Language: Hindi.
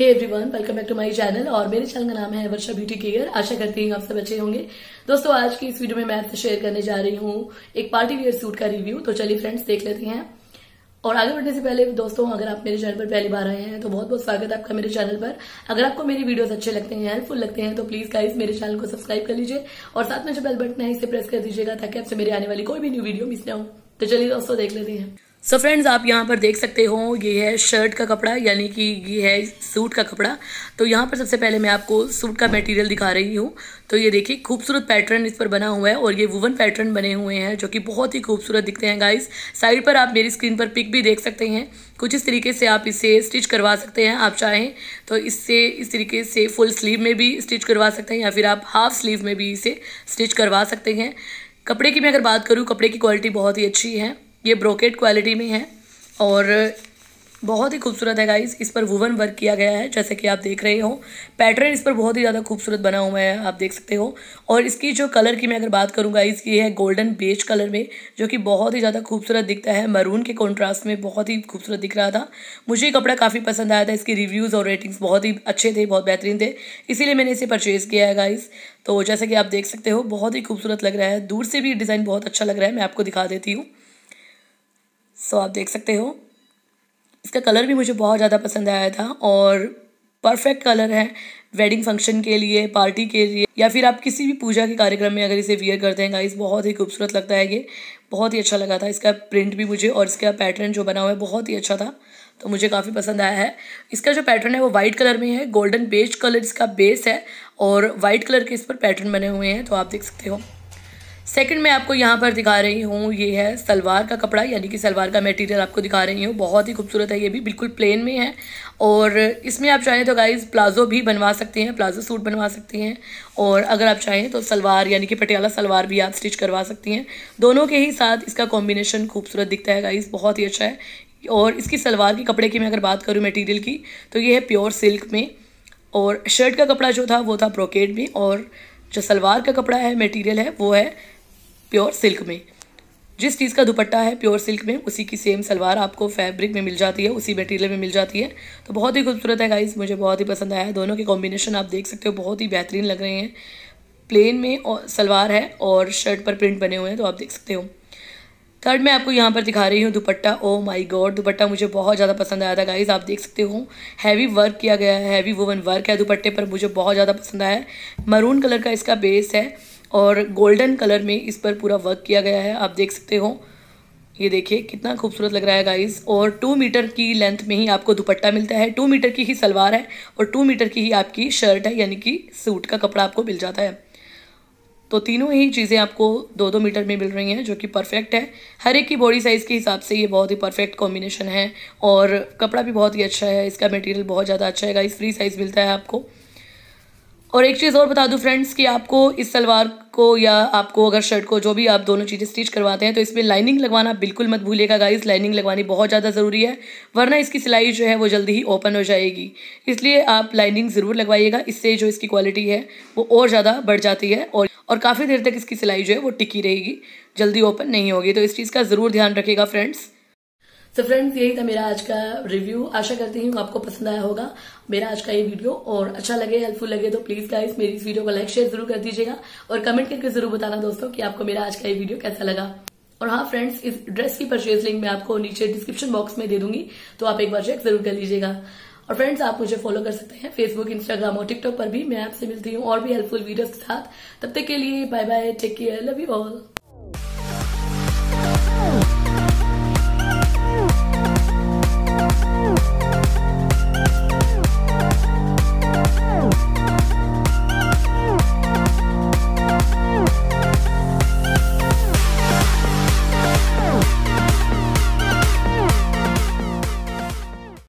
hey everyone welcome back to my channel और मेरे चैनल का नाम है वर्षा ब्यूटी केयर आशा करती हूँ आप सब अच्छे होंगे दोस्तों आज की इस वीडियो में मैं आपसे शेयर करने जा रही हूँ एक पार्टी वेयर सूट का रिव्यू तो चलिए फ्रेंड्स देख लेते हैं और आगे बढ़ने से पहले दोस्तों अगर आप मेरे चैनल पर पहली बार आए हैं तो बहुत बहुत स्वागत है आपका मेरे चैनल पर अगर आपको मेरी वीडियोस अच्छे लगते हैं हेल्पफुल लगते हैं तो प्लीज गाइस मेरे चैनल को सब्सक्राइब कर लीजिए और साथ में जो बेल बटन है इसे प्रेस कर दीजिएगा ताकि आपसे मेरी आने वाली कोई भी न्यू वीडियो मिस ना हो तो चलिए दोस्तों देख लेते हैं सो so फ्रेंड्स आप यहाँ पर देख सकते हो ये है शर्ट का कपड़ा यानी कि ये है सूट का कपड़ा तो यहाँ पर सबसे पहले मैं आपको सूट का मटेरियल दिखा रही हूँ तो ये देखिए खूबसूरत पैटर्न इस पर बना हुआ है और ये वुवन पैटर्न बने हुए हैं जो कि बहुत ही खूबसूरत दिखते हैं गाइस साइड पर आप मेरी स्क्रीन पर पिक भी देख सकते हैं कुछ इस तरीके से आप इसे स्टिच करवा सकते हैं आप चाहें तो इससे इस तरीके से फुल स्लीव में भी स्टिच करवा सकते हैं या फिर आप हाफ स्लीव में भी इसे स्टिच करवा सकते हैं कपड़े की मैं अगर बात करूँ कपड़े की क्वालिटी बहुत ही अच्छी है ये ब्रोकेट क्वालिटी में है और बहुत ही खूबसूरत है गाइस इस पर वुवन वर्क किया गया है जैसे कि आप देख रहे हो पैटर्न इस पर बहुत ही ज़्यादा खूबसूरत बना हुआ है आप देख सकते हो और इसकी जो कलर की मैं अगर बात करूँ गाइस ये है गोल्डन बेज कलर में जो कि बहुत ही ज़्यादा खूबसूरत दिखता है मरून के कॉन्ट्रास्ट में बहुत ही खूबसूरत दिख रहा था मुझे ये कपड़ा काफ़ी पसंद आया था इसकी रिव्यूज़ और रेटिंग्स बहुत ही अच्छे थे बहुत बेहतरीन थे इसीलिए मैंने इसे परचेज़ किया है गाइस तो जैसे कि आप देख सकते हो बहुत ही खूबसूरत लग रहा है दूर से भी डिज़ाइन बहुत अच्छा लग रहा है मैं आपको दिखा देती हूँ सो आप देख सकते हो इसका कलर भी मुझे बहुत ज़्यादा पसंद आया था और परफेक्ट कलर है वेडिंग फंक्शन के लिए पार्टी के लिए या फिर आप किसी भी पूजा के कार्यक्रम में अगर इसे वियर करते हैं गाइस बहुत ही खूबसूरत लगता है ये बहुत ही अच्छा लगा था इसका प्रिंट भी मुझे और इसका पैटर्न जो बना हुआ है बहुत ही अच्छा था तो मुझे काफ़ी पसंद आया है इसका जो पैटर्न है वो वाइट कलर में है गोल्डन बेज कलर इसका बेस है और वाइट कलर के इस पर पैटर्न बने हुए हैं तो आप देख सकते हो सेकंड मैं आपको यहाँ पर दिखा रही हूँ ये है सलवार का कपड़ा यानी कि सलवार का मटेरियल आपको दिखा रही हूँ बहुत ही खूबसूरत है ये भी बिल्कुल प्लेन में है और इसमें आप चाहें तो गाइज प्लाजो भी बनवा सकते हैं प्लाजो सूट बनवा सकती हैं और अगर आप चाहें तो सलवार यानी कि पटियाला सलवार भी आप स्टिच करवा सकती हैं दोनों के ही साथ इसका कॉम्बिनेशन खूबसूरत दिखता है गाइज बहुत ही अच्छा है और इसकी सलवार के कपड़े की मैं अगर बात करूँ मटीरियल की तो ये है प्योर सिल्क में और शर्ट का कपड़ा जो था वो था ब्रोकेट में और जो सलवार का कपड़ा है मटेरियल है वो है प्योर सिल्क में जिस चीज़ का दुपट्टा है प्योर सिल्क में उसी की सेम सलवार आपको फैब्रिक में मिल जाती है उसी मटेरियल में मिल जाती है तो बहुत ही खूबसूरत है गाइस मुझे बहुत ही पसंद आया दोनों के कॉम्बिनेशन आप देख सकते हो बहुत ही बेहतरीन लग रहे हैं प्लेन में और सलवार है और शर्ट पर प्रिंट बने हुए हैं तो आप देख सकते हो थर्ड मैं आपको यहाँ पर दिखा रही हूँ दुपट्टा ओ माई गॉड दुपट्टा मुझे बहुत ज़्यादा पसंद आया था गाइज़ आप देख सकते हो हैवी वर्क किया गया है हैवी वुवन वर्क है दुपट्टे पर मुझे बहुत ज़्यादा पसंद आया है मरून कलर का इसका बेस है और गोल्डन कलर में इस पर पूरा वर्क किया गया है आप देख सकते हो ये देखिए कितना खूबसूरत लग रहा है गाइस और टू मीटर की लेंथ में ही आपको दुपट्टा मिलता है टू मीटर की ही सलवार है और टू मीटर की ही आपकी शर्ट है यानी कि सूट का कपड़ा आपको मिल जाता है तो तीनों ही चीज़ें आपको दो दो मीटर में मिल रही हैं जो कि परफेक्ट है हर एक की बॉडी साइज़ के हिसाब से ये बहुत ही परफेक्ट कॉम्बिनेशन है और कपड़ा भी बहुत ही अच्छा है इसका मटेरियल बहुत ज़्यादा अच्छा है गाइस फ्री साइज़ मिलता है आपको और एक चीज़ और बता दूं फ्रेंड्स कि आपको इस सलवार को या आपको अगर शर्ट को जो भी आप दोनों चीज़ें स्टिच करवाते हैं तो इसमें लाइनिंग लगवाना बिल्कुल मत भूलिएगा गाइस लाइनिंग लगवानी बहुत ज़्यादा ज़रूरी है वरना इसकी सिलाई जो है वो जल्दी ही ओपन हो जाएगी इसलिए आप लाइनिंग ज़रूर लगवाइएगा इससे जो इसकी क्वालिटी है वो और ज़्यादा बढ़ जाती है और और काफ़ी देर तक इसकी सिलाई जो है वो टिकी रहेगी जल्दी ओपन नहीं होगी तो इस चीज़ का ज़रूर ध्यान रखिएगा फ्रेंड्स तो फ्रेंड्स यही था मेरा आज का रिव्यू आशा करती हूँ आपको पसंद आया होगा मेरा आज का ये वीडियो और अच्छा लगे हेल्पफुल लगे तो प्लीज गाइस मेरी इस वीडियो को लाइक शेयर जरूर कर दीजिएगा और कमेंट करके जरूर बताना दोस्तों कि आपको मेरा आज का ये वीडियो कैसा लगा और हाँ फ्रेंड्स इस ड्रेस की परचेज लिंक मैं आपको नीचे डिस्क्रिप्शन बॉक्स में दे दूंगी तो आप एक बार चेक जरूर कर लीजिएगा और फ्रेंड्स आप मुझे फॉलो कर सकते हैं फेसबुक इंस्टाग्राम और टिकटॉक पर भी मैं आपसे मिलती हूँ और भी हेल्पफुल वीडियोस के साथ तब तक के लिए bye bye take care love you all